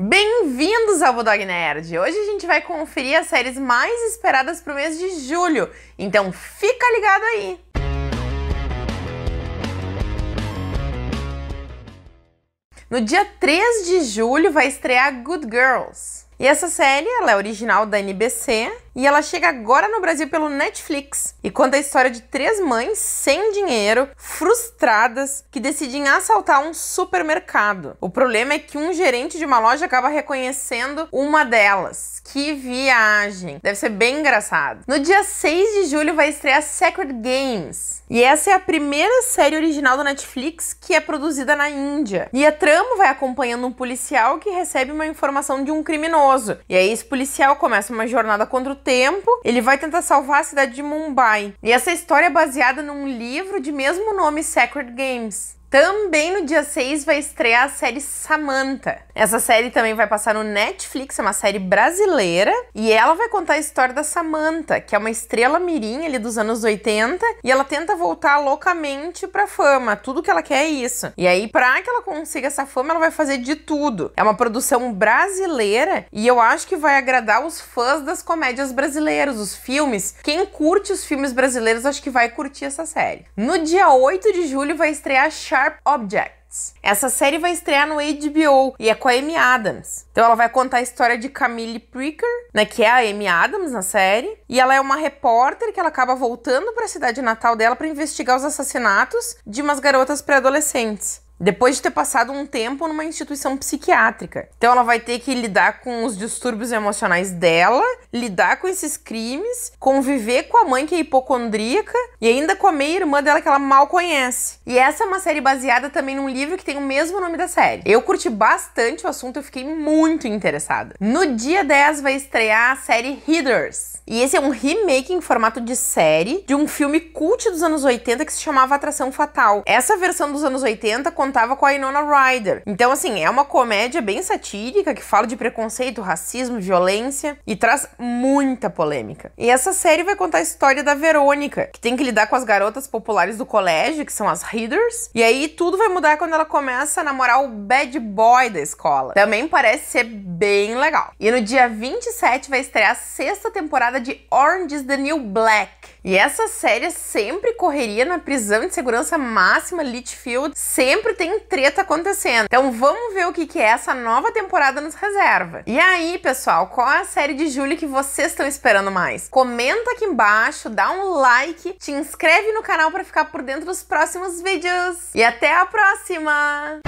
Bem-vindos ao Bulldog Nerd! Hoje a gente vai conferir as séries mais esperadas para o mês de julho, então fica ligado aí! No dia 3 de julho vai estrear Good Girls. E essa série, ela é original da NBC e ela chega agora no Brasil pelo Netflix e conta a história de três mães sem dinheiro, frustradas, que decidem assaltar um supermercado. O problema é que um gerente de uma loja acaba reconhecendo uma delas. Que viagem! Deve ser bem engraçado. No dia 6 de julho vai estrear Sacred Games. E essa é a primeira série original do Netflix que é produzida na Índia. E a trama vai acompanhando um policial que recebe uma informação de um criminoso criminoso. E aí esse policial começa uma jornada contra o tempo, ele vai tentar salvar a cidade de Mumbai. E essa história é baseada num livro de mesmo nome, Sacred Games. Também no dia 6 vai estrear a série Samantha. Essa série também vai passar no Netflix, é uma série brasileira, e ela vai contar a história da Samantha, que é uma estrela mirim ali dos anos 80, e ela tenta voltar loucamente pra fama. Tudo que ela quer é isso. E aí, pra que ela consiga essa fama, ela vai fazer de tudo. É uma produção brasileira e eu acho que vai agradar os fãs das comédias brasileiras, os filmes. Quem curte os filmes brasileiros, acho que vai curtir essa série. No dia 8 de julho vai estrear a Sharp Objects. Essa série vai estrear no HBO e é com a Amy Adams. Então ela vai contar a história de Camille Pricker, né, que é a Amy Adams na série, e ela é uma repórter que ela acaba voltando para a cidade natal dela para investigar os assassinatos de umas garotas pré-adolescentes depois de ter passado um tempo numa instituição psiquiátrica. Então ela vai ter que lidar com os distúrbios emocionais dela, lidar com esses crimes, conviver com a mãe que é hipocondríaca e ainda com a meia-irmã dela que ela mal conhece. E essa é uma série baseada também num livro que tem o mesmo nome da série. Eu curti bastante o assunto, eu fiquei muito interessada. No dia 10 vai estrear a série Heathers. E esse é um remake em formato de série de um filme cult dos anos 80 que se chamava Atração Fatal. Essa versão dos anos 80 contava com a Inona Ryder. Então, assim, é uma comédia bem satírica que fala de preconceito, racismo, violência e traz muita polêmica. E essa série vai contar a história da Verônica, que tem que lidar com as garotas populares do colégio, que são as Readers. E aí tudo vai mudar quando ela começa a namorar o bad boy da escola. Também parece ser bem legal. E no dia 27 vai estrear a sexta temporada de Orange is the New Black. E essa série sempre correria na prisão de segurança máxima Litchfield, sempre tem treta acontecendo. Então vamos ver o que, que é essa nova temporada nos reserva. E aí, pessoal, qual é a série de julho que vocês estão esperando mais? Comenta aqui embaixo, dá um like, te inscreve no canal para ficar por dentro dos próximos vídeos. E até a próxima!